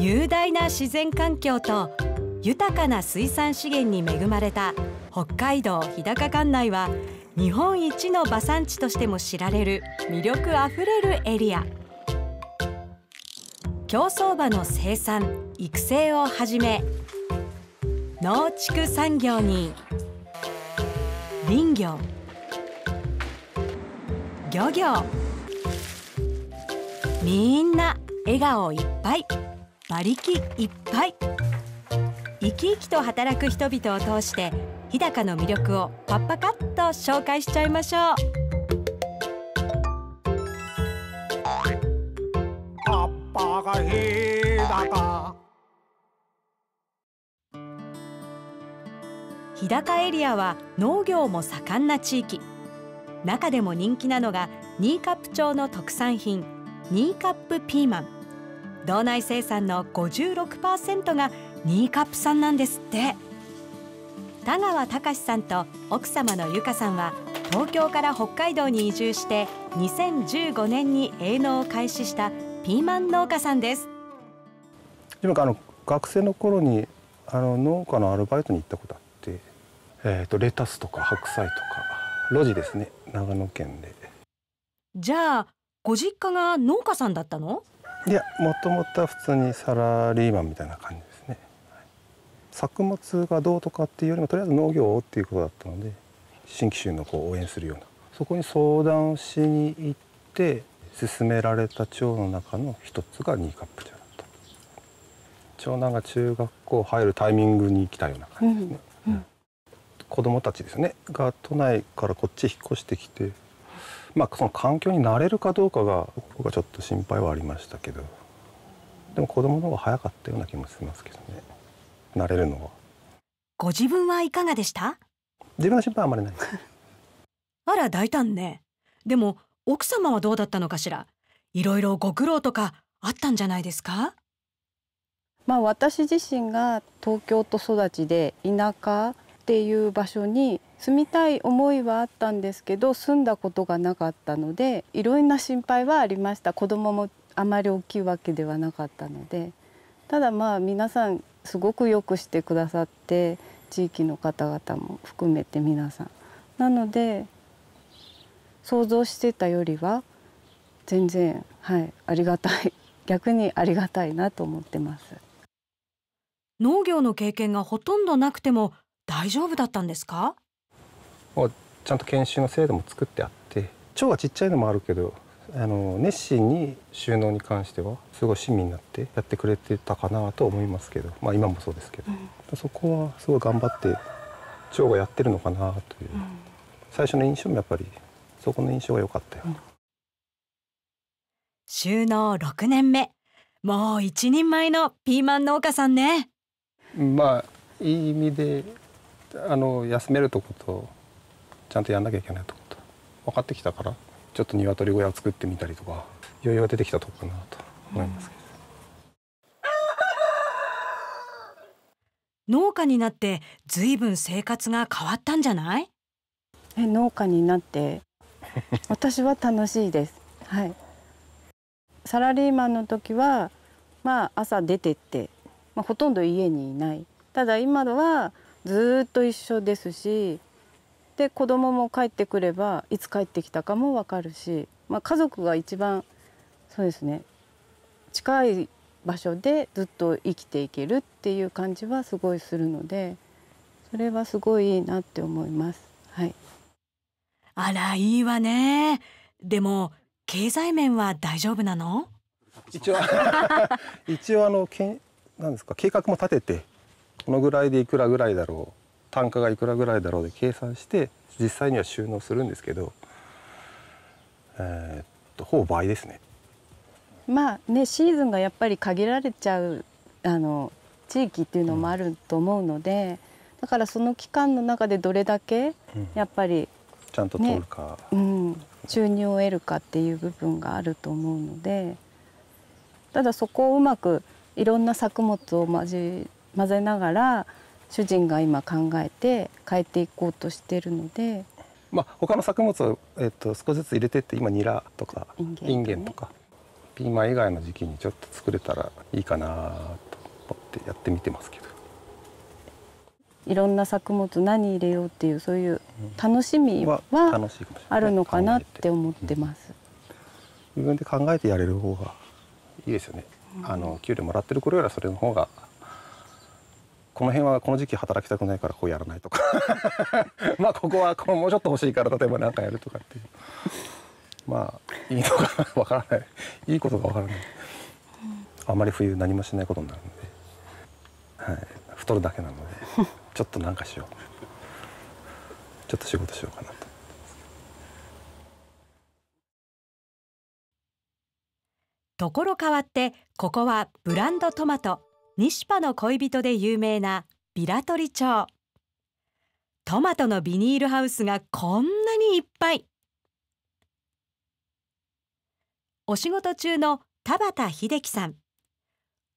雄大な自然環境と豊かな水産資源に恵まれた北海道日高管内は日本一の馬産地としても知られる魅力あふれるエリア競走馬の生産育成をはじめ農畜産業に林業漁業みんな笑顔いっぱい。馬力いっぱい生き生きと働く人々を通して日高の魅力をパッパカッと紹介しちゃいましょうパッパが日高日高エリアは農業も盛んな地域中でも人気なのが新カップ町の特産品新カップピーマン道内生産の56%が新カップ産なんですって田川隆さんと奥様の由香さんは東京から北海道に移住して2015年に営農を開始したピーマン農家さんです自分あの学生の頃にあの農家のアルバイトに行ったことあって、えーとレタスとか白菜とか路地ですね長野県でじゃあご実家が農家さんだったのいやもともとは普通にサラリーマンみたいな感じですね、作物がどうとかっていうよりもとりあえず農業をっていうことだったので新規州のこう応援するようなそこに相談しに行って勧められた長の中の一つがニーカップ茶だった長男が中学校入るタイミングに来たような感じですね、うんうん、子供たちですねが都内からこっち引っ越してきてまあ、その環境に慣れるかどうかが僕はちょっと心配はありましたけどでも子供の方が早かったような気もしますけどね慣れるのはご自分はいかがでした自分の心配はあまりない あら大胆ねでも奥様はどうだったのかしらいろいろご苦労とかあったんじゃないですかまあ私自身が東京と育ちで田舎っていう場所に住みたい思いはあったんですけど住んだことがなかったのでいろんな心配はありました子供もあまり大きいわけではなかったのでただまあ皆さんすごくよくしてくださって地域の方々も含めて皆さんなので想像してたよりは全然はいありがたい 逆にありがたいなと思ってます農業の経験がほとんどなくても大丈夫だったんですかちゃんと研修の制度も作ってあって腸はちっちゃいのもあるけどあの熱心に収納に関してはすごい親身になってやってくれてたかなと思いますけど、まあ、今もそうですけど、うん、そこはすごい頑張って腸がやってるのかなという、うん、最初の印象もやっぱりそこの印象が良かったよ、うん、収納6年目もう一人前のピーマン農家さんねまあいい意味であの休めるとことちゃんとやんなきゃいけないとこと分かってきたからちょっと鶏小屋を作ってみたりとか余裕が出てきたとこかなと思いますけど、うん、農家になってずいぶん生活が変わったんじゃないえ農家になって私は楽しいですはいサラリーマンの時はまあ朝出てって、まあ、ほとんど家にいないただ今はずっと一緒ですしで子供も帰ってくればいつ帰ってきたかも分かるし、まあ、家族が一番そうですね近い場所でずっと生きていけるっていう感じはすごいするのでそれはすごいいいなって思います。はい、あらいいわねでも経済面は大丈夫なの一応 一応あのけんなんですか計画も立ててこのぐらいでいくらぐらいだろう単価がいくらぐらいだろうで計算して実際には収納するんですけど、えー、っとほぼ倍ですね。まあねシーズンがやっぱり限られちゃうあの地域っていうのもあると思うので、うん、だからその期間の中でどれだけやっぱり、うん、ちゃんと通るか、ね、うん、収入を得るかっていう部分があると思うのでただそこをうまくいろんな作物を交混ぜながら主人が今考えて変えていこうとしてるので。まあ、他の作物を、えっと、少しずつ入れてって今ニラとかインゲン、ね,、とかピーマン以外の時期にちょっと作れたらいいかなと思ってやってみてますけどいろんな作物何入れようっていうそういう楽しみはあるのかなって思ってます、自分で考えてやれる方がいいですよね、うん、あの給料もらってる頃よりはそれの方がこの辺はこの時期働きたくないからこうやらないとか まあここはこもうちょっと欲しいから例えば何かやるとかっていうまあいいのかわからないいいことがわからないあまり冬何もしないことになるので、はい、太るだけなのでちょっと何かしようちょっと仕事しようかなと。ところ変わってここはブランドトマト西パの恋人で有名なビラトリ町トマトのビニールハウスがこんなにいっぱいお仕事中の田畑秀樹さん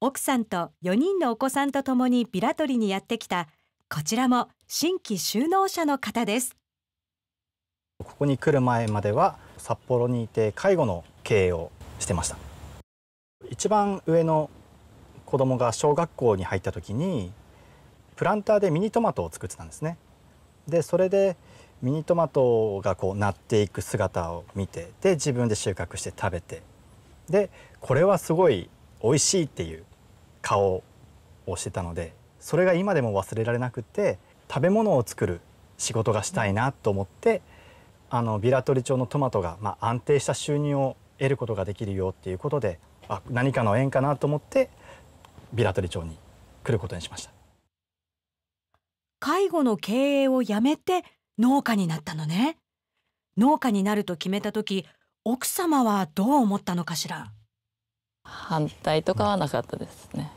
奥さんと4人のお子さんと共にビラトリにやってきたこちらも新規就農者の方ですここに来る前までは札幌にいて介護の経営をしてました一番上の子供が小学校に入った時にプランターでミニトマトを作ってたんですね。でそれでミニトマトがこうなっていく姿を見てで自分で収穫して食べてでこれはすごい美味しいっていう顔をしてたのでそれが今でも忘れられなくて食べ物を作る仕事がしたいなと思ってあのビラトリ町のトマトが、まあ、安定した収入を得ることができるよっていうことであ何かの縁かなと思ってビラトリ町に来ることにしました介護の経営をやめて農家になったのね農家になると決めた時奥様はどう思ったのかしら反対とかはなかったですね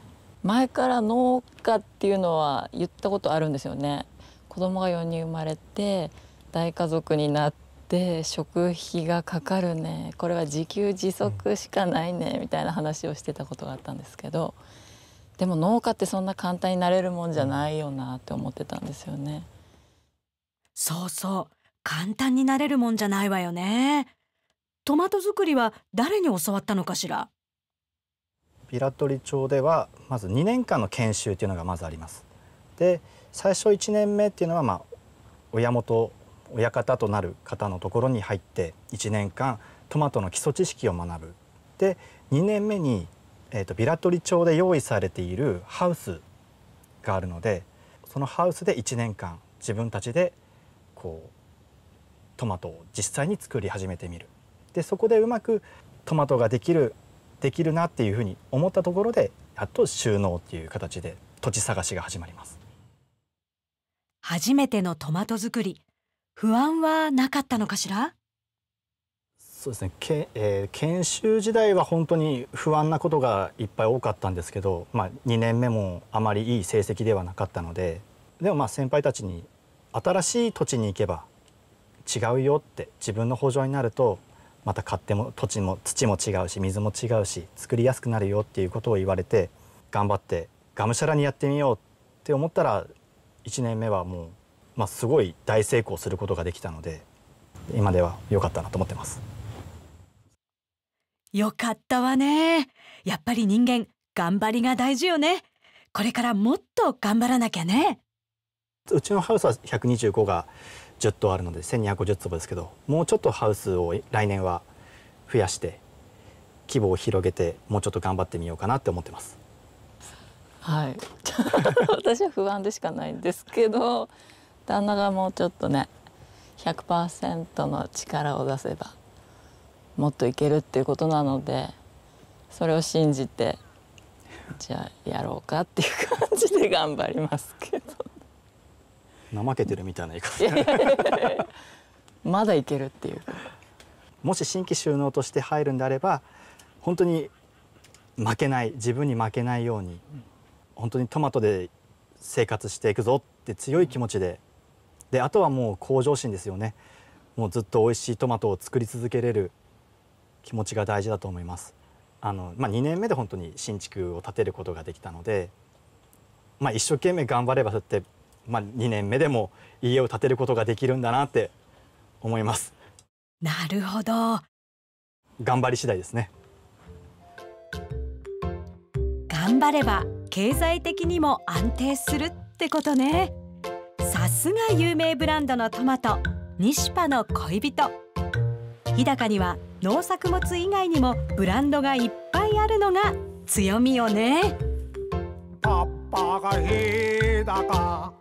前から農家っていうのは言ったことあるんですよね子供が4人生まれて大家族になって食費がかかるねこれは自給自足しかないねみたいな話をしてたことがあったんですけどでも農家ってそんな簡単になれるもんじゃないよなって思ってたんですよねそうそう簡単になれるもんじゃないわよねトマト作りは誰に教わったのかしらピラトリ町ではまず2年間の研修というのがまずありますで最初1年目っていうのはまあ親元親方となる方のところに入って1年間トマトの基礎知識を学ぶで2年目にえーと、ビラトリ町で用意されているハウスがあるのでそのハウスで1年間自分たちでこうトマトを実際に作り始めてみるでそこでうまくトマトができるできるなっていうふうに思ったところでやっと収納っていう形で土地探しが始まります初めてのトマト作り不安はなかったのかしらそうですねけ、えー、研修時代は本当に不安なことがいっぱい多かったんですけど、まあ、2年目もあまりいい成績ではなかったのででもまあ先輩たちに新しい土地に行けば違うよって自分の補助になるとまた買っても土地も土も違うし水も違うし作りやすくなるよっていうことを言われて頑張ってがむしゃらにやってみようって思ったら1年目はもう、まあ、すごい大成功することができたので今では良かったなと思ってます。よかったわねやっぱり人間頑張りが大事よねこれからもっと頑張らなきゃねうちのハウスは125が10棟あるので1250坪ですけどもうちょっとハウスを来年は増やして規模を広げてもうちょっと頑張ってみようかなって思ってます。はい 私は不安でしかないんですけど旦那がもうちょっとね100%の力を出せばもっといけるっていうことなのでそれを信じてじゃあやろうかっていう感じで頑張りますけど。怠けてるみたいな言い方まだいけるっていうもし新規収納として入るんであれば本当に負けない自分に負けないように、ん、本当にトマトで生活していくぞって強い気持ちでであとはもう向上心ですよねもうずっと美味しいトマトを作り続けれる気持ちが大事だと思います。あのまあ、2年目で本当に新築を建てることができたので、まあ、一生懸命頑張ればそうやって、まあ、2年目でも家を建てることができるんだなって思います。なるほど頑張り次第ですね頑張れば経済的にも安定するってことねさすが有名ブランドのトマトニシパの恋人日高には農作物以外にもブランドがいっぱいあるのが強みよねパッパがだか」